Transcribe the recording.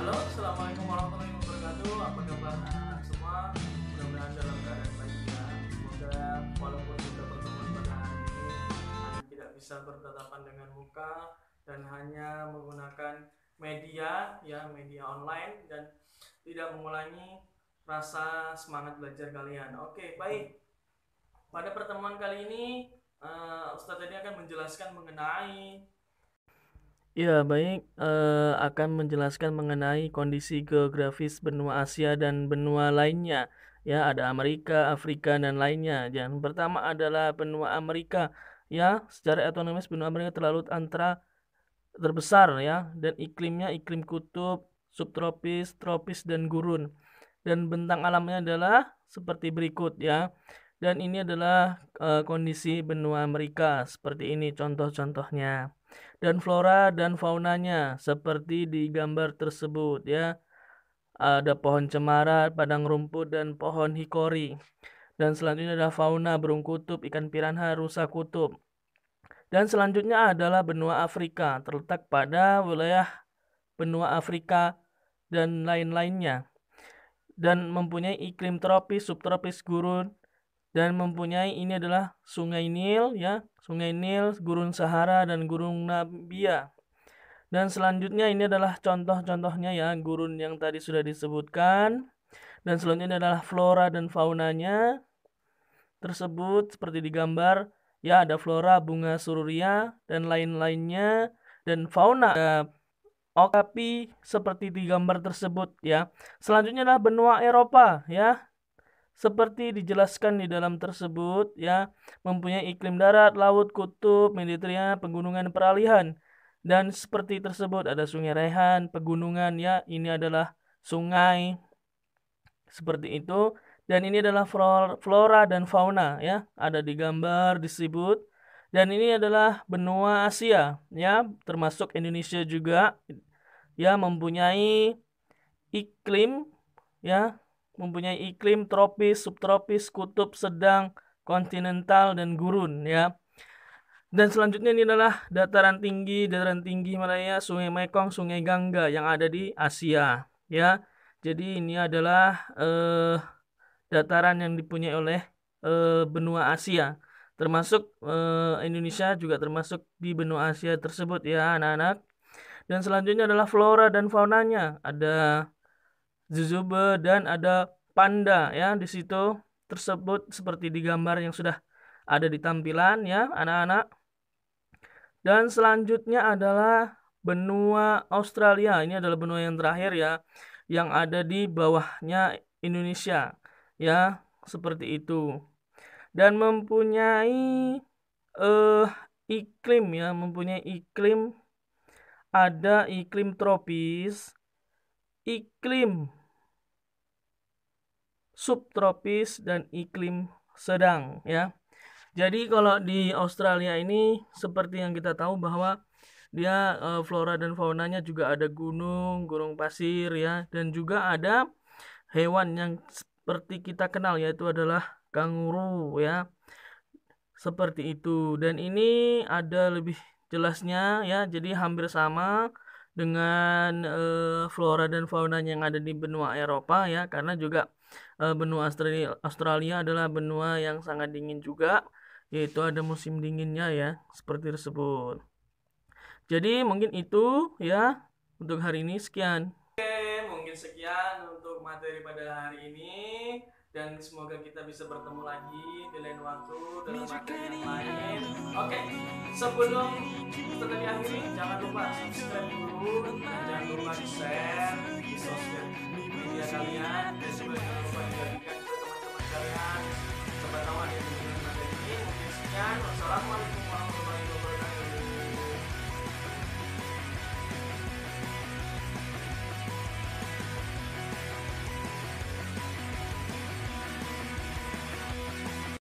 Halo, Assalamualaikum warahmatullahi wabarakatuh Apa kabar anak semua? Mudah-mudahan dalam keadaan bahagia ya. Semoga walaupun kita bertemu pada hari ini Anda tidak bisa bertatapan dengan muka Dan hanya menggunakan media, ya media online Dan tidak mengulangi rasa semangat belajar kalian Oke, baik Pada pertemuan kali ini uh, Ustadz tadi akan menjelaskan mengenai Ya, baik. Eh, akan menjelaskan mengenai kondisi geografis benua Asia dan benua lainnya. Ya, ada Amerika, Afrika, dan lainnya. Yang pertama adalah benua Amerika. Ya, secara ekonomis benua Amerika terlalu antara terbesar ya, dan iklimnya iklim kutub, subtropis, tropis, dan gurun. Dan bentang alamnya adalah seperti berikut ya. Dan ini adalah eh, kondisi benua Amerika seperti ini contoh-contohnya dan flora dan faunanya seperti di gambar tersebut ya. Ada pohon cemara, padang rumput dan pohon hikori. Dan selanjutnya ada fauna burung kutub, ikan piranha, rusa kutub. Dan selanjutnya adalah benua Afrika, terletak pada wilayah benua Afrika dan lain-lainnya. Dan mempunyai iklim tropis, subtropis, gurun, dan mempunyai ini adalah Sungai Nil ya, Sungai Nil, Gurun Sahara dan Gurun Nabia. Dan selanjutnya ini adalah contoh-contohnya ya, gurun yang tadi sudah disebutkan. Dan selanjutnya ini adalah flora dan faunanya tersebut seperti di gambar ya ada flora bunga sururia dan lain-lainnya dan fauna ada ya, okapi seperti di gambar tersebut ya. Selanjutnya adalah benua Eropa ya seperti dijelaskan di dalam tersebut ya mempunyai iklim darat, laut, kutub, mediterania, pegunungan peralihan dan seperti tersebut ada sungai Rehan, pegunungan ya ini adalah sungai seperti itu dan ini adalah flora dan fauna ya ada di gambar disebut dan ini adalah benua Asia ya termasuk Indonesia juga ya mempunyai iklim ya mempunyai iklim tropis, subtropis, kutub, sedang, kontinental, dan gurun ya. Dan selanjutnya ini adalah dataran tinggi, dataran tinggi Malaya, Sungai Mekong, Sungai Gangga yang ada di Asia ya. Jadi ini adalah eh, dataran yang dipunyai oleh eh, benua Asia. Termasuk eh, Indonesia juga termasuk di benua Asia tersebut ya anak-anak. Dan selanjutnya adalah flora dan faunanya. Ada Zuzube dan ada panda ya di situ tersebut seperti di gambar yang sudah ada di tampilan ya anak-anak. Dan selanjutnya adalah benua Australia. Ini adalah benua yang terakhir ya yang ada di bawahnya Indonesia ya seperti itu. Dan mempunyai eh iklim ya, mempunyai iklim ada iklim tropis, iklim subtropis dan iklim sedang ya. Jadi kalau di Australia ini seperti yang kita tahu bahwa dia e, flora dan faunanya juga ada gunung, gurung pasir ya dan juga ada hewan yang seperti kita kenal yaitu adalah kanguru ya. Seperti itu dan ini ada lebih jelasnya ya jadi hampir sama dengan uh, flora dan fauna yang ada di benua Eropa ya karena juga uh, benua Australia, Australia adalah benua yang sangat dingin juga yaitu ada musim dinginnya ya seperti tersebut. Jadi mungkin itu ya untuk hari ini sekian. Oke, mungkin sekian materi pada hari ini dan semoga kita bisa bertemu lagi di lain waktu dalam materi yang lain. Oke, sebelum kita akhiri jangan lupa subscribe dulu dan jangan lupa di share di sosial media kalian dan juga jangan lupa like.